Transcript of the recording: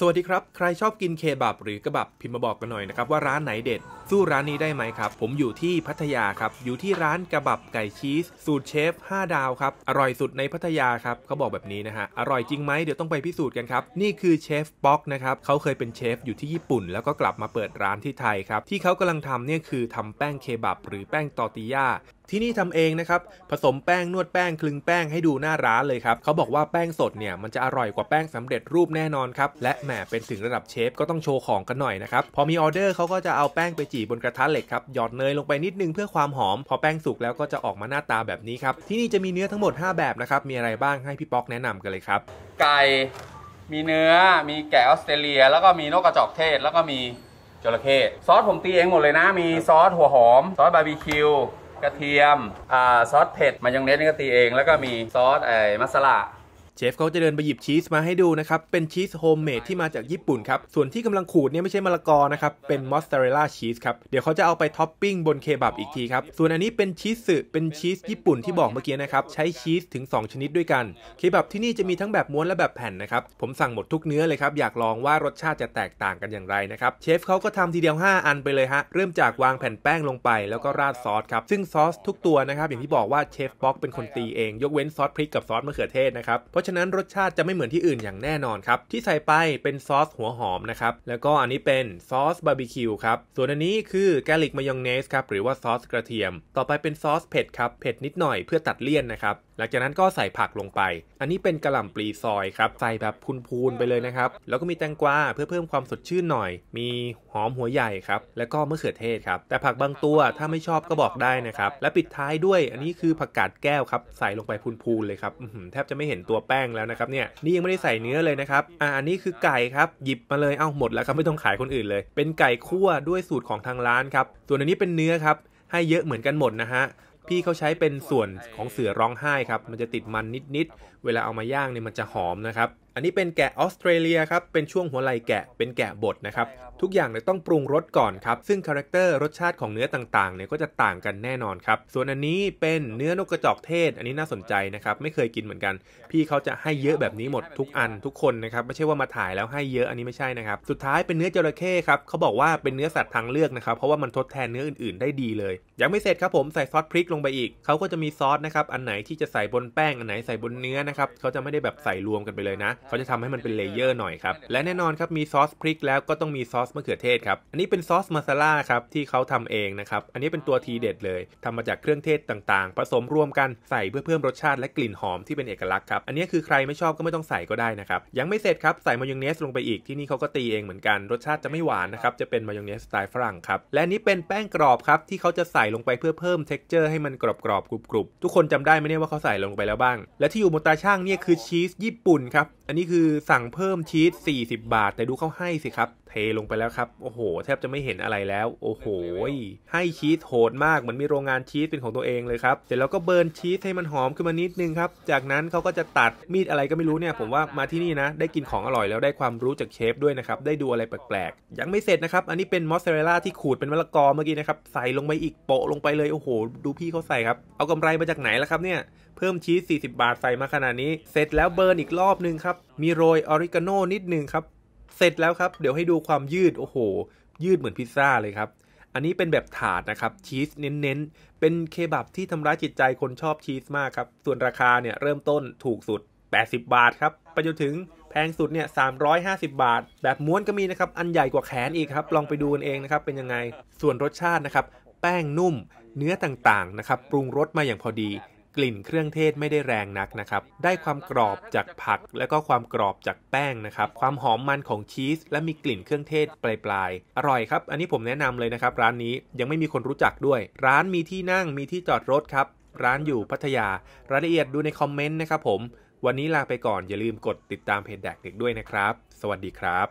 สวัสดีครับ ใครชอบกินเคบับหรือกระบับพิมพ์มาบอกกันหน่อยนะครับว่าร้านไหนเด็ด สู้ร้านนี้ได้ไหมครับ ผมอยู่ที่พัทยาครับอยู่ที่ร้านกระบับไก่ชีสสูตรเชฟ 5 ดาว ครับ อร่อยสุดในพัทยาครับ เขาบอกแบบนี้นะฮะ อร่อยจริงไหม เดี๋ยวต้องไปพิสูจน์กันครับ นี่คือเชฟป๊อกนะครับ เขาเคยเป็นเชฟอยู่ที่ญี่ปุ่นแล้วก็กลับมาเปิดร้านที่ไทยครับที่เขากำลังทำเนี่ยคือทำแป้งเคบับ หรือแป้งตอติย่าที่นี่ทำเองนะครับ ผสมแป้งนวดแป้งคลึงแป้งให้ดูหน้าร้านเลยครับเขาบอกว่าแป้งสดเนี่ยมันจะอร่อยกว่าแป้งสำเร็จรูปแน่นอนครับและแหมเป็นถึงระดับเชฟก็ต้องโชว์ของกันหน่อยนะครับพอมีออเดอร์เขาก็จะเอาแป้งไปจี่บนกระทะเหล็กครับหยอดเนยลงไปนิดนึงเพื่อความหอม พอแป้งสุกแล้วก็จะออกมาหน้าตาแบบนี้ครับที่นี่จะมีเนื้อทั้งหมด 5 แบบนะครับมีอะไรบ้างให้พี่ป๊อกแนะนำกันเลยครับไก่มีเนื้อมีแกะออสเตรเลีย แล้วก็มีนกกระจอกเทศ แล้วก็มีจระเข้ซอสผมตีเองหมดเลยนะมีซอสหัวหอมซอสบาร์บีคิวกระเทียม อ่า ซอสเผ็ดมายองเนสนี่ก็ตีเอง แล้วก็มีซอสไอ้มัสลาเชฟเขาจะเดินไปหยิบชีสมาให้ดูนะครับ เป็นชีสโฮมเมดที่มาจากญี่ปุ่นครับ ส่วนที่กำลังขูดเนี่ยไม่ใช่มะละกอนะครับ เป็นมอสซาเรลลาชีสครับ เดี๋ยวเขาจะเอาไปท็อปปิ้งบนเคบับอีกทีครับ ส่วนอันนี้เป็นชีสสึ เป็นชีสญี่ปุ่นที่บอกเมื่อกี้นะครับ ใช้ชีสถึง 2 ชนิดด้วยกัน เคบับที่นี่จะมีทั้งแบบม้วนและแบบแผ่นนะครับ ผมสั่งหมดทุกเนื้อเลยครับ อยากลองว่ารสชาติจะแตกต่างกันอย่างไรนะครับ เชฟเขาก็ทำทีเดียว 5 อันไปเลยฮะ เริ่มจากวางแผ่นแป้งลงไป แล้วก็ราดซอสครับซึ่งซอสทุกตัวนะครับอย่างที่บอกว่าเชฟบ็อกเป็นคนตีเองยกเว้นซอสพริกกับซอสมะเขือเทศนะครับเพราะะฉะนั้นรสชาติจะไม่เหมือนที่อื่นอย่างแน่นอนครับที่ใส่ไปเป็นซอสหัวหอมนะครับแล้วก็อันนี้เป็นซอสบาร์บีคิวครับส่วนอันนี้คือแกลิกมายองเนสครับหรือว่าซอสกระเทียม ต่อไปเป็นซอสเผ็ดครับเผ็ดนิดหน่อยเพื่อตัดเลี่ยนนะครับหลังจากนั้นก็ใส่ผักลงไป อันนี้เป็นกระหล่ำปลีซอยครับใส่แบบพูนๆไปเลยนะครับแล้วก็มีแตงกวาเพื่อเพิ่มความสดชื่นหน่อย มีอมหัวใหญ่ครับ แล้วก็มะเขือเทศครับ แต่ผักบางตัวถ้าไม่ชอบก็บอกได้นะครับ และปิดท้ายด้วยอันนี้คือผักกาดแก้วครับใส่ลงไปพูนๆเลยครับแทบจะไม่เห็นตัวแป้งแล้วนะครับเนี่ย นี่ยังไม่ได้ใส่เนื้อเลยนะครับ อ่าอันนี้คือไก่ครับหยิบมาเลยเอ้าหมดแล้วครับไม่ต้องขายคนอื่นเลย เป็นไก่คั่วด้วยสูตรของทางร้านครับ ส่วนอันนี้เป็นเนื้อครับให้เยอะเหมือนกันหมดนะฮะ พี่เขาใช้เป็นส่วนของเสือร้องไห้ครับมันจะติดมันนิดๆ เวลาเอามาย่างเนี่ยมันจะหอมนะครับอันนี้เป็นแกะออสเตรเลียครับเป็นช่วงหัวไหล่แกะเป็นแกะบดนะครับ ทุกอย่างเนี่ยต้องปรุงรสก่อนครับซึ่งคาแรคเตอร์รสชาติของเนื้อต่างๆเนี่ยก็จะต่างกันแน่นอนครับ ส่วนอันนี้เป็นเนื้อนกกระจอกเทศ อันนี้น่าสนใจนะครับไม่เคยกินเหมือนกัน พี่เขาจะให้เยอะแบบนี้หมดทุกอันทุกคนนะครับไม่ใช่ว่ามาถ่ายแล้วให้เยอะอันนี้ไม่ใช่นะครับ สุดท้ายเป็นเนื้อจระเข้ครับเขาบอกว่าเป็นเนื้อสัตว์ทางเลือกนะครับเพราะว่ามันทดแทนเนื้ออื่นๆ ได้ดีเลยยังไม่เสร็จครับผมใส่ซอสพริกลงไปอีกเขาก็จะมีซอสนะครับอันไหนที่จะใส่บนแป้งอันไหนใส่บนเนื้อนะครับเขาจะไม่ได้แบบใส่รวมกันไปเลยนะเขาจะทำให้มันเป็นเลเยอร์หน่อยครับ และแน่นอนครับ มีซอสพริกแล้วก็ต้องมีซอสมะเขือเทศครับ อันนี้เป็นซอสมาซาล่าครับที่เขาทำเองนะครับ อันนี้เป็นตัวทีเด็ดเลยทำมาจากเครื่องเทศต่าง ๆ ผสมร่วมกันใส่เพื่อเพิ่มรสชาติและกลิ่นหอมที่เป็นเอกลักษณ์ครับ อันนี้คือใครไม่ชอบก็ไม่ต้องใส่ก็ได้นะครับ ยังไม่เสร็จครับใส่มายองเนสลงไปอีกที่นี่เขาก็ตีเองเหมือนกันรสชาติจะไม่หวานนะครับจะเป็นมายองเนสสไตล์ฝรั่งครับ และนี้เป็นแป้งกรอบครับที่เขาจะใส่ลงไปเพื่อเพิ่ม t e x t อร์ให้มันกรอบกรอบกรุบกรุบทุกคนจำได้ไหมเนี่ยว่าเขาใส่ลงไปแล้วบ้าง และที่อยู่บนตาช่างเนี่ยคือชีสญี่ปุ่นครับอันนี้คือสั่งเพิ่มชีส40 บาท แต่ดูเขาให้สิครับเทลงไปแล้วครับ โอ้โห แทบจะไม่เห็นอะไรแล้ว โอ้โห ให้ชีสโหดมาก เหมือนมีโรงงานชีสเป็นของตัวเองเลยครับเสร็จแล้วก็เบิร์นชีสให้มันหอมขึ้นมานิดนึงครับ จากนั้นเขาก็จะตัดมีดอะไรก็ไม่รู้เนี่ย ผมว่ามาที่นี่นะ ได้กินของอร่อยแล้วได้ความรู้จากเชฟด้วยนะครับ ได้ดูอะไรแปลก ๆ ยังไม่เสร็จนะครับ อันนี้เป็นมอสซาเรลล่าที่ขูดเป็นมะละกอเมื่อกี้นะครับ ใส่ลงไปอีกโปะลงไปเลย โอ้โห ดูพี่เขาใส่ครับ เอากำไรมาจากไหนล่ะครับเนี่ย เพิ่มชีส40 บาทใส่มาขนาดนี้ เสร็จแล้วเบิร์นอีกรอบนึงครับมีโรยออริกาโนนิดนึงครับเสร็จแล้วครับ เดี๋ยวให้ดูความยืดโอ้โห ยืดเหมือนพิซซ่าเลยครับ อันนี้เป็นแบบถาดนะครับ ชีสเน้นๆ เป็นเคบับที่ทำร้ายจิตใจคนชอบชีสมากครับ ส่วนราคาเนี่ยเริ่มต้นถูกสุด 80 บาทครับไปจนถึงแพงสุดเนี่ย350 บาท แบบม้วนก็มีนะครับ อันใหญ่กว่าแขนอีกครับ ลองไปดูกันเองนะครับเป็นยังไง ส่วนรสชาตินะครับแป้งนุ่มเนื้อต่างๆนะครับ ปรุงรสมาอย่างพอดีกลิ่นเครื่องเทศไม่ได้แรงนักนะครับ ได้ความกรอบจากผักและก็ความกรอบจากแป้งนะครับ ความหอมมันของชีส และมีกลิ่นเครื่องเทศปลายๆ อร่อยครับ อันนี้ผมแนะนำเลยนะครับ ร้านนี้ยังไม่มีคนรู้จักด้วย ร้านมีที่นั่งมีที่จอดรถครับ ร้านอยู่พัทยารายละเอียดดูในคอมเมนต์นะครับผม วันนี้ลาไปก่อนอย่าลืมกดติดตามเพจแดกเด็กด้วยนะครับ สวัสดีครับ